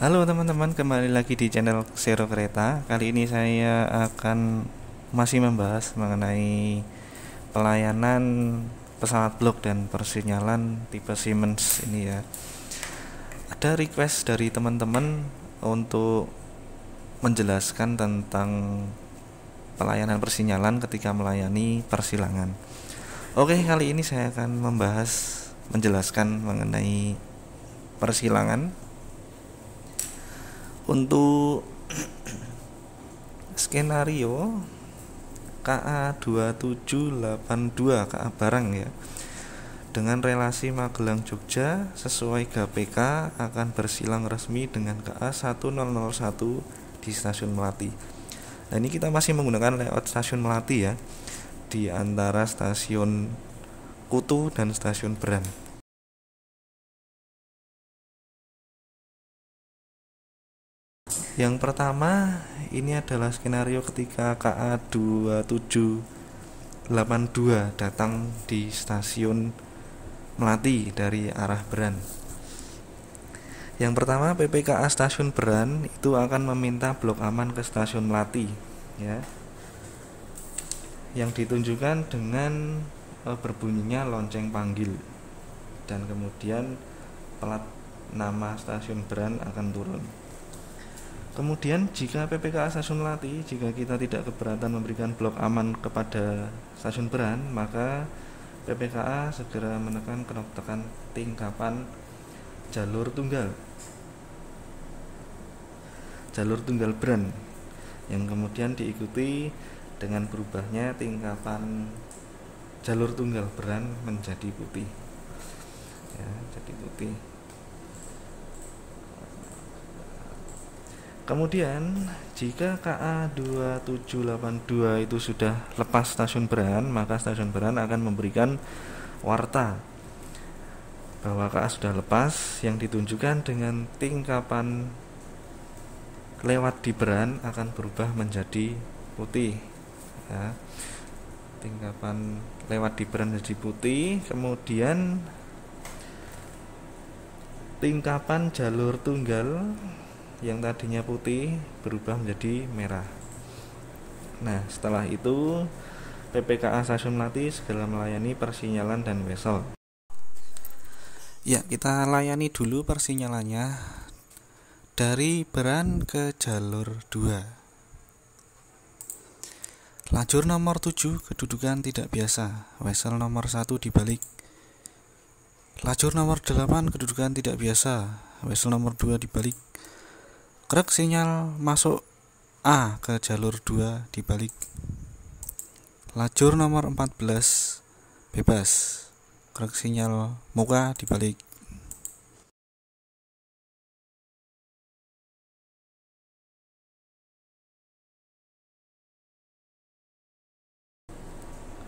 Halo teman-teman, kembali lagi di channel Zero Kereta. Kali ini saya akan masih membahas mengenai pelayanan pesawat blok dan persinyalan tipe Siemens ini ya. Ada request dari teman-teman untuk menjelaskan tentang pelayanan persinyalan ketika melayani persilangan. Oke, kali ini saya akan membahas menjelaskan mengenai persilangan untuk skenario KA2782 KA barang ya dengan relasi Magelang Jogja sesuai GPK akan bersilang resmi dengan KA 1001 di stasiun Melati nah ini kita masih menggunakan layout stasiun Melati ya di antara stasiun Kutu dan stasiun Beran yang pertama ini adalah skenario ketika KA 2782 datang di stasiun Melati dari arah Beran yang pertama PPKA stasiun Beran itu akan meminta blok aman ke stasiun Melati ya yang ditunjukkan dengan eh, berbunyinya lonceng panggil dan kemudian pelat nama stasiun Beran akan turun. Kemudian jika PPKA Stasiun Melati, jika kita tidak keberatan memberikan blok aman kepada Stasiun Beran, maka PPKA segera menekan knop tekan tingkapan jalur tunggal. Jalur tunggal Beran yang kemudian diikuti dengan berubahnya tingkapan jalur tunggal Beran menjadi putih. Ya, jadi putih. Kemudian jika KA 2782 itu sudah lepas stasiun Beran, maka stasiun Beran akan memberikan warta bahwa KA sudah lepas yang ditunjukkan dengan tingkapan lewat di Beran akan berubah menjadi putih. Ya. Tingkapan lewat di Beran menjadi putih, kemudian tingkapan jalur tunggal yang tadinya putih berubah menjadi merah. Nah, setelah itu PPKA Stasiun Melati segera melayani persinyalan dan wesel. Ya, kita layani dulu persinyalannya dari Beran ke jalur 2. Lajur nomor 7 kedudukan tidak biasa, wesel nomor 1 dibalik. Lajur nomor 8 kedudukan tidak biasa, wesel nomor 2 dibalik. Krek sinyal masuk A ke jalur 2 dibalik. Lajur nomor 14 bebas. Krek sinyal muka dibalik.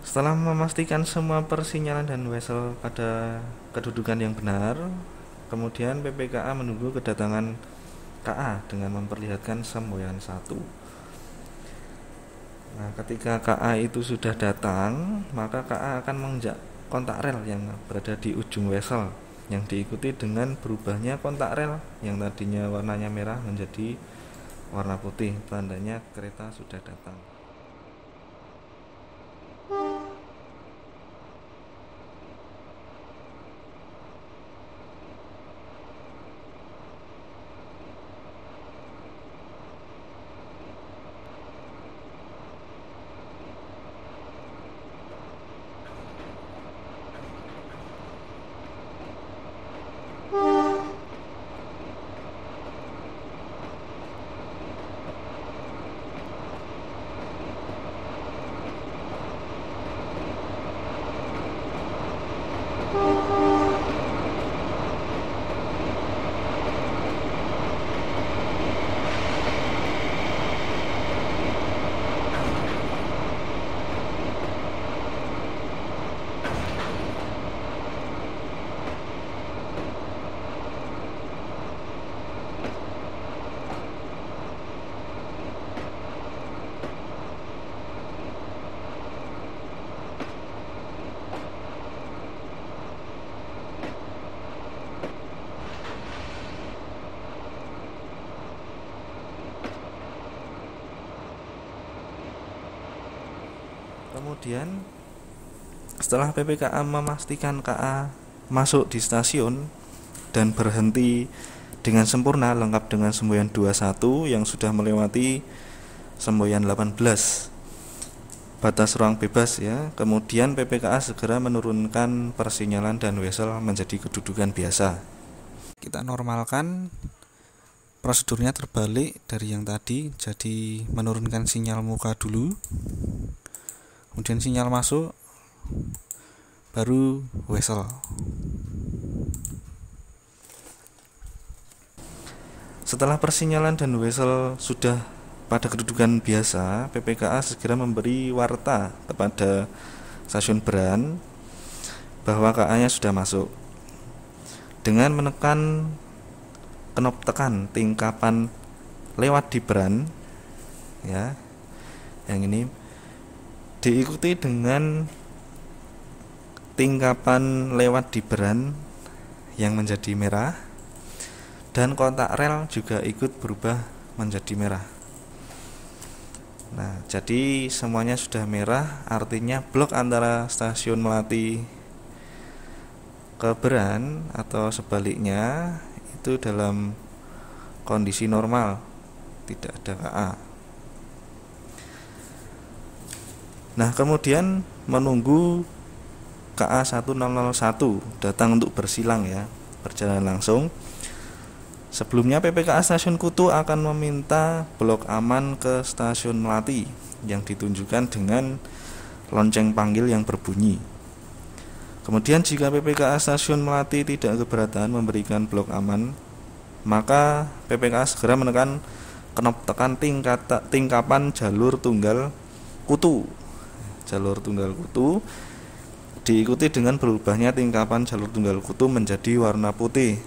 Setelah memastikan semua persinyalan dan wesel pada kedudukan yang benar, kemudian PPKA menunggu kedatangan KA dengan memperlihatkan semboyan satu. Nah, ketika KA itu sudah datang, maka KA akan menginjak kontak rel yang berada di ujung wesel yang diikuti dengan berubahnya kontak rel yang tadinya warnanya merah menjadi warna putih tandanya kereta sudah datang kemudian setelah PPKA memastikan KA masuk di stasiun dan berhenti dengan sempurna lengkap dengan semboyan 21 yang sudah melewati semboyan 18 batas ruang bebas ya kemudian PPKA segera menurunkan persinyalan dan wesel menjadi kedudukan biasa kita normalkan prosedurnya terbalik dari yang tadi jadi menurunkan sinyal muka dulu kemudian sinyal masuk baru wesel. setelah persinyalan dan wesel sudah pada kedudukan biasa, PPKA segera memberi warta kepada stasiun Beran bahwa KA-nya sudah masuk. Dengan menekan kenop tekan tingkapan lewat di Beran ya. Yang ini diikuti dengan tingkapan lewat di beran yang menjadi merah dan kontak rel juga ikut berubah menjadi merah nah jadi semuanya sudah merah artinya blok antara stasiun Melati ke Beran atau sebaliknya itu dalam kondisi normal tidak ada KA Nah, kemudian menunggu KA1601 datang untuk bersilang ya, perjalanan langsung. Sebelumnya PPKA Stasiun Kutu akan meminta blok aman ke Stasiun Melati yang ditunjukkan dengan lonceng panggil yang berbunyi. Kemudian jika PPKA Stasiun Melati tidak keberatan memberikan blok aman, maka PPKA segera menekan knop tekan tingkat tingkapan jalur tunggal Kutu jalur tunggal kutu diikuti dengan berubahnya tingkapan jalur tunggal kutu menjadi warna putih.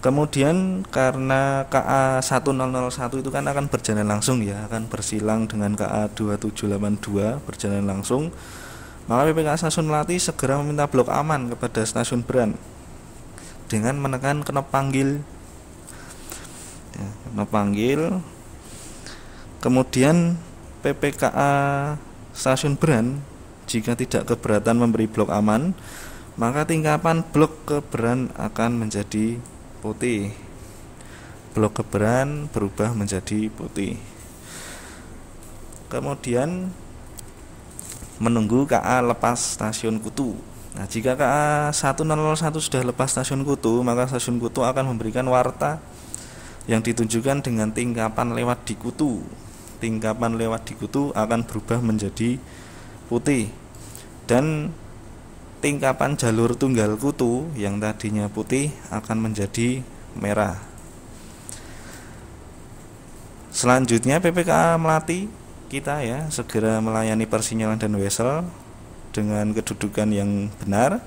Kemudian karena KA 1001 itu kan akan berjalan langsung ya, akan bersilang dengan KA 2782 berjalan langsung. Maka PPK Stasiun Melati segera meminta blok aman kepada Stasiun Beran dengan menekan knop panggil. Ya, knop panggil. Kemudian PPKA Stasiun Beran jika tidak keberatan memberi blok aman, maka tingkapan blok keberan akan menjadi putih. Blok keberan berubah menjadi putih. Kemudian menunggu KA lepas stasiun Kutu. Nah, jika KA 101 sudah lepas stasiun Kutu, maka stasiun Kutu akan memberikan warta yang ditunjukkan dengan tingkapan lewat di Kutu tingkapan lewat di kutu akan berubah menjadi putih dan tingkapan jalur tunggal kutu yang tadinya putih akan menjadi merah. Selanjutnya PPKA melatih kita ya segera melayani persinyalan dan wesel dengan kedudukan yang benar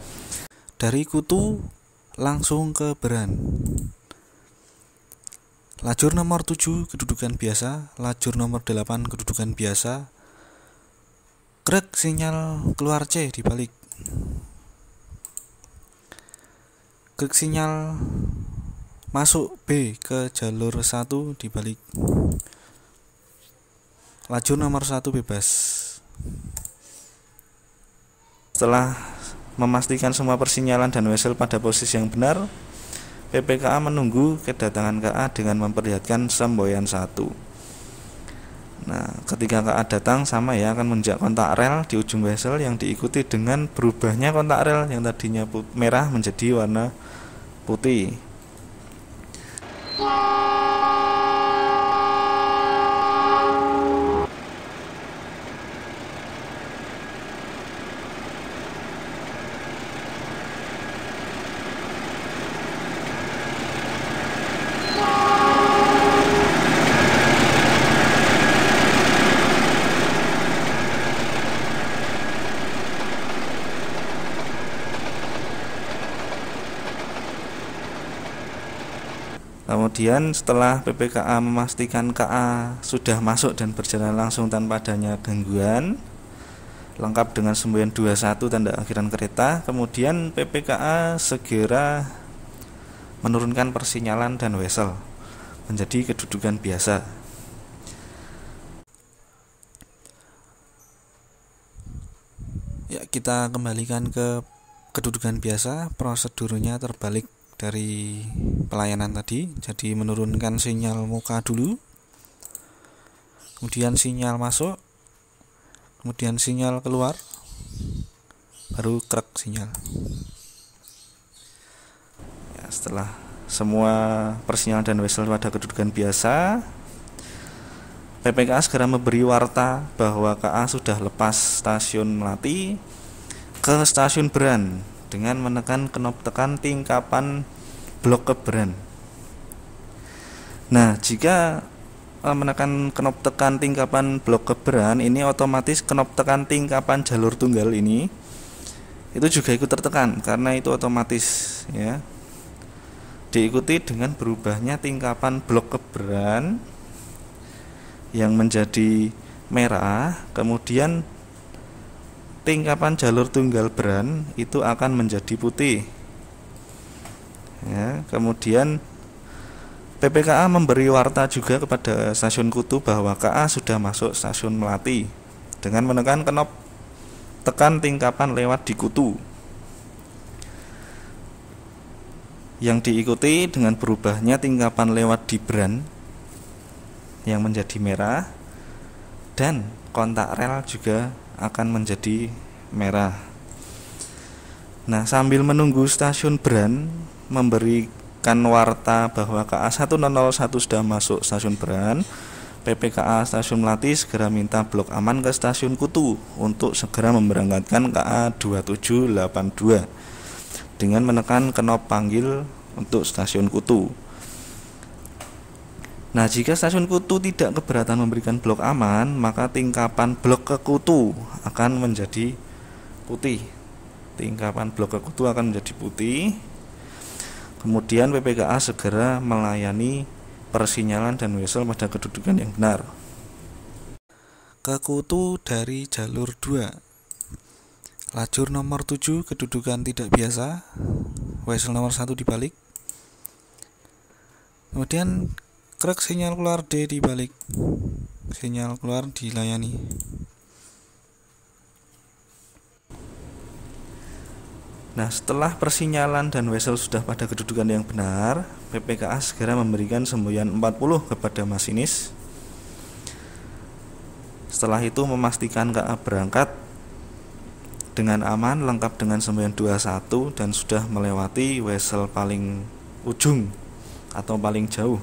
dari kutu langsung ke beran. Lajur nomor 7 kedudukan biasa, lajur nomor 8 kedudukan biasa. Krek sinyal keluar C dibalik. Krek sinyal masuk B ke jalur 1 dibalik. Lajur nomor 1 bebas. Setelah memastikan semua persinyalan dan wesel pada posisi yang benar, PPKA menunggu kedatangan KA dengan memperlihatkan semboyan satu. Nah, ketika KA datang sama ya akan menjak kontak rel di ujung wesel yang diikuti dengan berubahnya kontak rel yang tadinya merah menjadi warna putih. kemudian setelah PPKA memastikan KA sudah masuk dan berjalan langsung tanpa adanya gangguan lengkap dengan semboyan 21 tanda akhiran kereta kemudian PPKA segera menurunkan persinyalan dan wesel menjadi kedudukan biasa ya kita kembalikan ke kedudukan biasa prosedurnya terbalik dari pelayanan tadi jadi menurunkan sinyal muka dulu kemudian sinyal masuk kemudian sinyal keluar baru krek sinyal ya, setelah semua persinyalan dan wesel pada kedudukan biasa PPKA segera memberi warta bahwa KA sudah lepas stasiun Melati ke stasiun Beran dengan menekan knop tekan tingkapan blok keberan. Nah, jika eh, menekan knop tekan tingkapan blok keberan ini otomatis knop tekan tingkapan jalur tunggal ini itu juga ikut tertekan karena itu otomatis ya. Diikuti dengan berubahnya tingkapan blok keberan yang menjadi merah, kemudian tingkapan jalur tunggal beran itu akan menjadi putih. Ya, kemudian PPKA memberi warta juga kepada stasiun Kutu bahwa KA sudah masuk stasiun Melati dengan menekan kenop tekan tingkapan lewat di Kutu. Yang diikuti dengan berubahnya tingkapan lewat di Bran yang menjadi merah dan kontak rel juga akan menjadi merah. Nah, sambil menunggu stasiun Beran memberikan warta bahwa KA 1001 sudah masuk stasiun Beran, PPKA Stasiun Melati segera minta blok aman ke Stasiun Kutu untuk segera memberangkatkan KA 2782 dengan menekan kenop panggil untuk Stasiun Kutu. Nah, jika stasiun kutu tidak keberatan memberikan blok aman, maka tingkapan blok ke kutu akan menjadi putih. Tingkapan blok ke kutu akan menjadi putih. Kemudian PPKA segera melayani persinyalan dan wesel pada kedudukan yang benar. Ke kutu dari jalur 2. Lajur nomor 7 kedudukan tidak biasa. Wesel nomor 1 dibalik. Kemudian Krek sinyal keluar D dibalik. Sinyal keluar dilayani. Nah, setelah persinyalan dan wesel sudah pada kedudukan yang benar, PPKA segera memberikan semboyan 40 kepada masinis. Setelah itu memastikan KA berangkat dengan aman lengkap dengan semboyan 21 dan sudah melewati wesel paling ujung atau paling jauh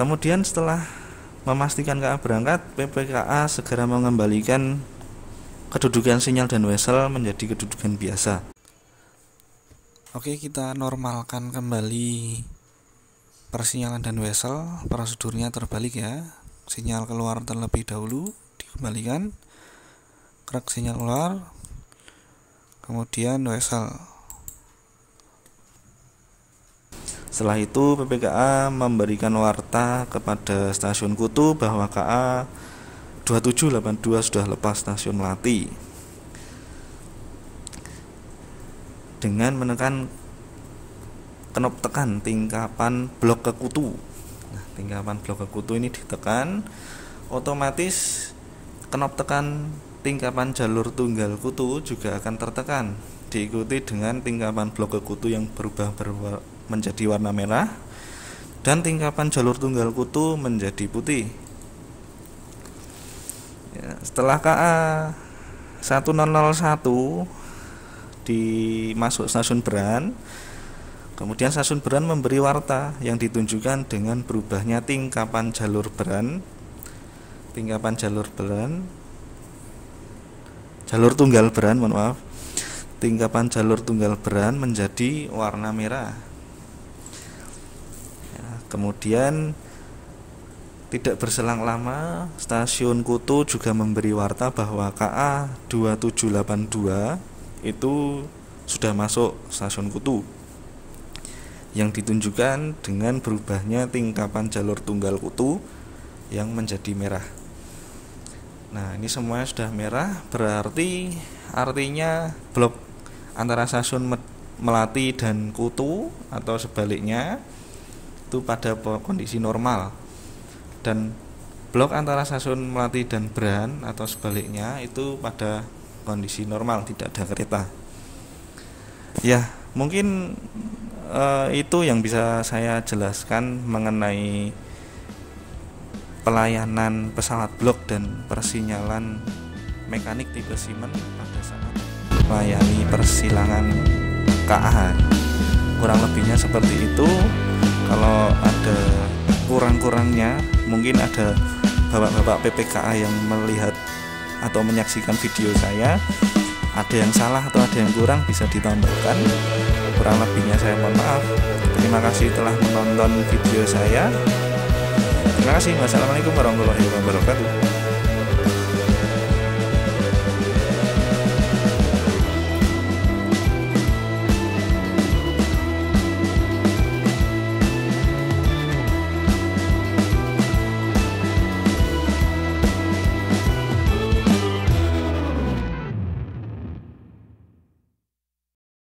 Kemudian setelah memastikan KA berangkat, PPKA segera mengembalikan kedudukan sinyal dan wesel menjadi kedudukan biasa. Oke, kita normalkan kembali persinyalan dan wesel, prosedurnya terbalik ya. Sinyal keluar terlebih dahulu dikembalikan. Krek sinyal keluar. Kemudian wesel. Setelah itu PPKA memberikan warta kepada stasiun Kutu bahwa KA 2782 sudah lepas stasiun Melati dengan menekan kenop tekan tingkapan blok ke kutu nah, tingkapan blok ke kutu ini ditekan otomatis kenop tekan tingkapan jalur tunggal kutu juga akan tertekan diikuti dengan tingkapan blok ke kutu yang berubah berubah menjadi warna merah dan tingkapan jalur tunggal kutu menjadi putih. Ya, setelah KA 1001 di masuk stasiun Beran, kemudian stasiun Beran memberi warta yang ditunjukkan dengan berubahnya tingkapan jalur Beran, tingkapan jalur Beran, jalur tunggal Beran, mohon maaf, tingkapan jalur tunggal Beran menjadi warna merah. Kemudian tidak berselang lama, stasiun Kutu juga memberi warta bahwa KA 2782 itu sudah masuk stasiun Kutu yang ditunjukkan dengan berubahnya tingkapan jalur tunggal Kutu yang menjadi merah. Nah, ini semuanya sudah merah berarti artinya blok antara stasiun Melati dan Kutu atau sebaliknya itu pada kondisi normal dan blok antara stasiun Melati dan bran atau sebaliknya itu pada kondisi normal tidak ada kereta ya mungkin eh, itu yang bisa saya jelaskan mengenai pelayanan pesawat blok dan persinyalan mekanik tipe Siemens pada saat melayani persilangan KAH kurang lebihnya seperti itu kalau ada kurang-kurangnya mungkin ada bapak-bapak PPKA yang melihat atau menyaksikan video saya ada yang salah atau ada yang kurang bisa ditambahkan kurang lebihnya saya mohon maaf terima kasih telah menonton video saya terima kasih wassalamualaikum warahmatullahi wabarakatuh